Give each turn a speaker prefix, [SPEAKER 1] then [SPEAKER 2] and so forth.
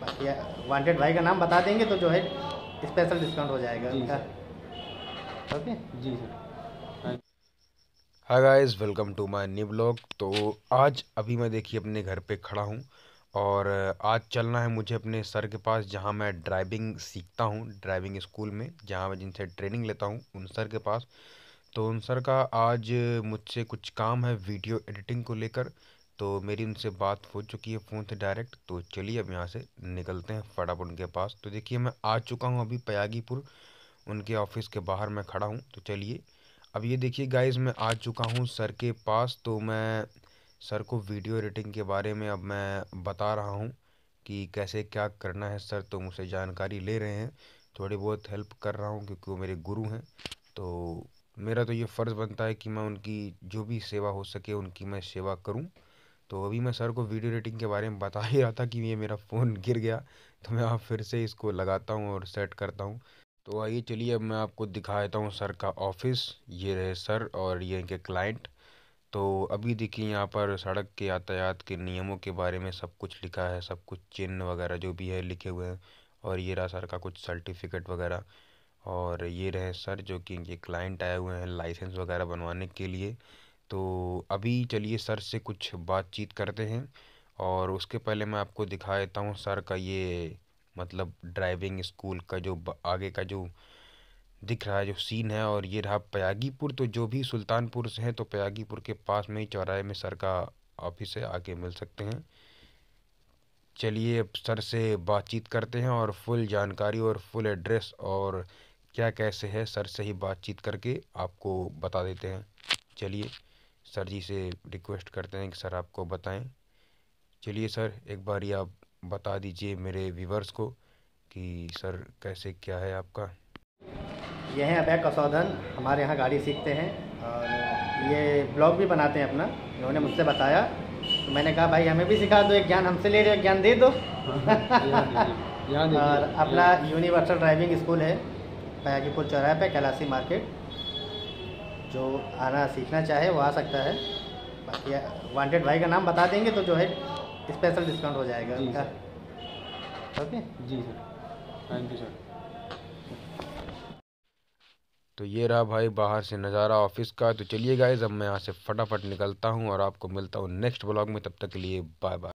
[SPEAKER 1] बाकी वांटेड भाई का नाम बता देंगे तो जो है स्पेशल डिस्काउंट हो जाएगा उनका
[SPEAKER 2] ओके जी sir hi guys welcome to my new blog तो आज अभी मैं देखिए अपने घर पे खड़ा हूँ और आज चलना है मुझे अपने सर के पास जहाँ मैं ड्राइविंग सीखता हूँ ड्राइविंग स्कूल में जहाँ मैं जिनसे ट्रेनिंग लेता हूँ उन सर के पास तो उन सर का आज मुझसे कुछ काम है वीडियो एडिटिंग को लेकर तो मेरी उनसे बात हो चुकी है फ़ोन से डायरेक्ट तो चलिए अब यहाँ से निकलते हैं फटाफट उनके पास तो देखिए मैं आ चुका हूँ अभी प्रयागीपुर उनके ऑफिस के बाहर मैं खड़ा हूँ तो चलिए अब ये देखिए गाइज मैं आ चुका हूँ सर के पास तो मैं सर को वीडियो एडिटिंग के बारे में अब मैं बता रहा हूँ कि कैसे क्या करना है सर तो मुझसे जानकारी ले रहे हैं थोड़ी बहुत हेल्प कर रहा हूँ क्योंकि वो मेरे गुरु हैं तो मेरा तो ये फ़र्ज़ बनता है कि मैं उनकी जो भी सेवा हो सके उनकी मैं सेवा करूँ तो अभी मैं सर को वीडियो एडिटिंग के बारे में बता ही रहा था कि ये मेरा फ़ोन गिर गया तो मैं आप फिर से इसको लगाता हूँ और सेट करता हूँ तो आइए चलिए अब मैं आपको दिखा देता हूँ सर का ऑफिस ये रहे सर और ये इनके क्लाइंट तो अभी देखिए यहाँ पर सड़क के यातायात के नियमों के बारे में सब कुछ लिखा है सब कुछ चिन्ह वगैरह जो भी है लिखे हुए हैं और ये रहा सर का कुछ सर्टिफिकेट वगैरह और ये रहे सर जो कि इनके क्लाइंट आए हुए हैं लाइसेंस वगैरह बनवाने के लिए तो अभी चलिए सर से कुछ बातचीत करते हैं और उसके पहले मैं आपको दिखा देता हूँ सर का ये मतलब ड्राइविंग स्कूल का जो आगे का जो दिख रहा है जो सीन है और ये रहा पयागीपुर तो जो भी सुल्तानपुर से हैं तो पयागीपुर के पास में ही चौराहे में सर का ऑफिस है आके मिल सकते हैं चलिए अब सर से बातचीत करते हैं और फुल जानकारी और फुल एड्रेस और क्या कैसे है सर से ही बातचीत करके आपको बता देते हैं चलिए सर जी से रिक्वेस्ट करते हैं कि सर आपको बताएं चलिए सर एक बार ये आप बता दीजिए मेरे व्यूवर्स को कि सर कैसे क्या है आपका
[SPEAKER 1] यह है अभय कसौधन हमारे यहाँ गाड़ी सीखते हैं और ये ब्लॉग भी बनाते हैं अपना इन्होंने मुझसे बताया तो मैंने कहा भाई हमें भी सिखा दो एक ज्ञान हमसे ले रहे ज्ञान दे दो
[SPEAKER 2] और अपना
[SPEAKER 1] यूनिवर्सल ड्राइविंग स्कूल है बैगीपुर चौराहे पे कैलासी मार्केट जो आना सीखना चाहे वो आ सकता है बाकी वांटेड भाई का नाम बता देंगे तो जो है स्पेशल डिस्काउंट हो जाएगा उनका ओके जी सर थैंक यू सर
[SPEAKER 2] तो ये रहा भाई बाहर से नज़ारा ऑफिस का तो चलिए गाइज अब मैं यहाँ से फटाफट निकलता हूँ और आपको मिलता हूँ नेक्स्ट ब्लॉग में तब तक के लिए बाय बाय